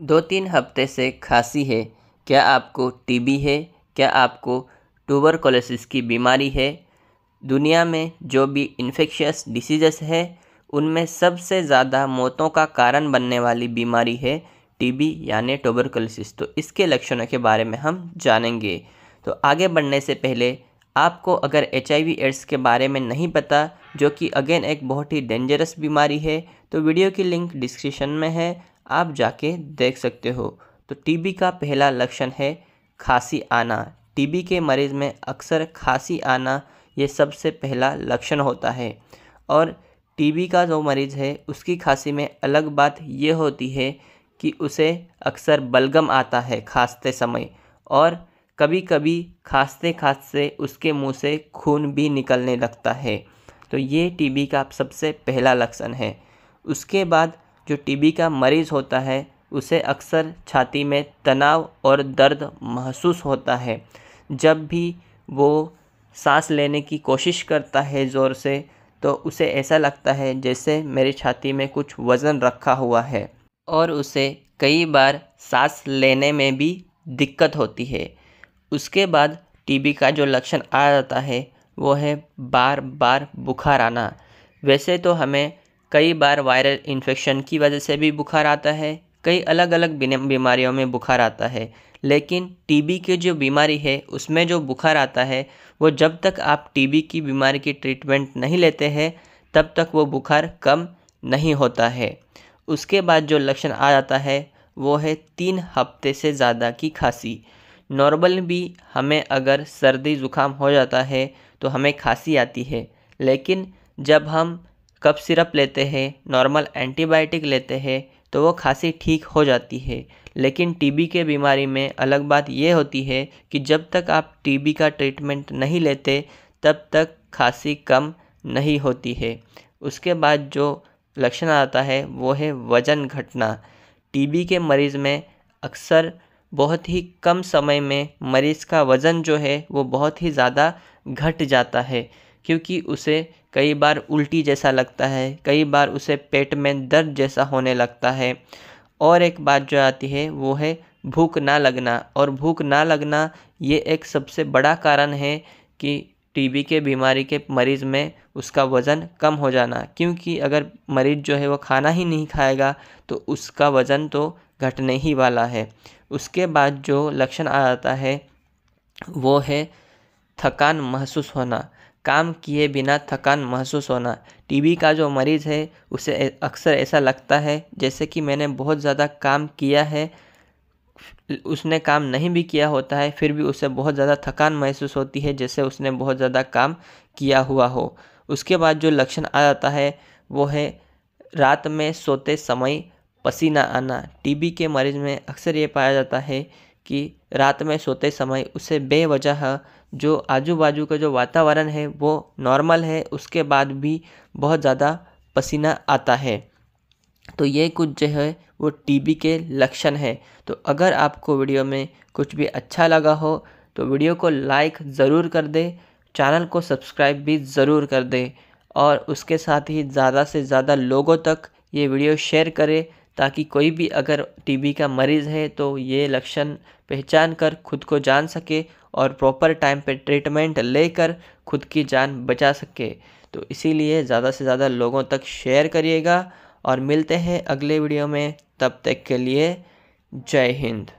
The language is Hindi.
दो तीन हफ्ते से खांसी है क्या आपको टीबी है क्या आपको टूबर की बीमारी है दुनिया में जो भी इन्फेक्शियस डिसीजेस है उनमें सबसे ज़्यादा मौतों का कारण बनने वाली बीमारी है टीबी यानी टोबर तो इसके लक्षणों के बारे में हम जानेंगे तो आगे बढ़ने से पहले आपको अगर एच एड्स के बारे में नहीं पता जो कि अगेन एक बहुत ही डेंजरस बीमारी है तो वीडियो की लिंक डिस्क्रिप्शन में है आप जाके देख सकते हो तो टीबी का पहला लक्षण है खांसी आना टीबी के मरीज़ में अक्सर खांसी आना ये सबसे पहला लक्षण होता है और टीबी का जो मरीज़ है उसकी खांसी में अलग बात ये होती है कि उसे अक्सर बलगम आता है खांसते समय और कभी कभी खांसते खांसते उसके मुंह से खून भी निकलने लगता है तो ये टीबी का सबसे पहला लक्षण है उसके बाद जो टीबी का मरीज़ होता है उसे अक्सर छाती में तनाव और दर्द महसूस होता है जब भी वो सांस लेने की कोशिश करता है ज़ोर से तो उसे ऐसा लगता है जैसे मेरी छाती में कुछ वज़न रखा हुआ है और उसे कई बार सांस लेने में भी दिक्कत होती है उसके बाद टीबी का जो लक्षण आ जाता है वो है बार बार बुखार आना वैसे तो हमें कई बार वायरल इन्फेक्शन की वजह से भी बुखार आता है कई अलग अलग बीमारियों में बुखार आता है लेकिन टीबी की जो बीमारी है उसमें जो बुखार आता है वो जब तक आप टीबी की बीमारी की ट्रीटमेंट नहीं लेते हैं तब तक वो बुखार कम नहीं होता है उसके बाद जो लक्षण आ जाता है वो है तीन हफ्ते से ज़्यादा की खांसी नॉर्मल भी हमें अगर सर्दी ज़ुकाम हो जाता है तो हमें खांसी आती है लेकिन जब हम कफ सिरप लेते हैं नॉर्मल एंटीबायोटिक लेते हैं तो वो खांसी ठीक हो जाती है लेकिन टीबी के बीमारी में अलग बात ये होती है कि जब तक आप टीबी का ट्रीटमेंट नहीं लेते तब तक खांसी कम नहीं होती है उसके बाद जो लक्षण आता है वो है वज़न घटना टीबी के मरीज़ में अक्सर बहुत ही कम समय में मरीज़ का वज़न जो है वो बहुत ही ज़्यादा घट जाता है क्योंकि उसे कई बार उल्टी जैसा लगता है कई बार उसे पेट में दर्द जैसा होने लगता है और एक बात जो आती है वो है भूख ना लगना और भूख ना लगना ये एक सबसे बड़ा कारण है कि टीबी के बीमारी के मरीज़ में उसका वज़न कम हो जाना क्योंकि अगर मरीज़ जो है वो खाना ही नहीं खाएगा तो उसका वज़न तो घटने ही वाला है उसके बाद जो लक्षण आ जाता है वो है थकान महसूस होना काम किए बिना थकान महसूस होना टीबी का जो मरीज़ है उसे अक्सर ऐसा लगता है जैसे कि मैंने बहुत ज़्यादा काम किया है उसने काम नहीं भी किया होता है फिर भी उसे बहुत ज़्यादा थकान महसूस होती है जैसे उसने बहुत ज़्यादा काम किया हुआ हो उसके बाद जो लक्षण आ जाता है वो है रात में सोते समय पसीना आना टीबी के मरीज़ में अक्सर ये पाया जाता है कि रात में सोते समय उसे बेवजह जो आजू बाजू का जो वातावरण है वो नॉर्मल है उसके बाद भी बहुत ज़्यादा पसीना आता है तो ये कुछ जो है वो टीबी के लक्षण हैं तो अगर आपको वीडियो में कुछ भी अच्छा लगा हो तो वीडियो को लाइक ज़रूर कर दे चैनल को सब्सक्राइब भी ज़रूर कर दे और उसके साथ ही ज़्यादा से ज़्यादा लोगों तक ये वीडियो शेयर करें ताकि कोई भी अगर टीबी का मरीज़ है तो ये लक्षण पहचान कर खुद को जान सके और प्रॉपर टाइम पे ट्रीटमेंट लेकर खुद की जान बचा सके तो इसीलिए ज़्यादा से ज़्यादा लोगों तक शेयर करिएगा और मिलते हैं अगले वीडियो में तब तक के लिए जय हिंद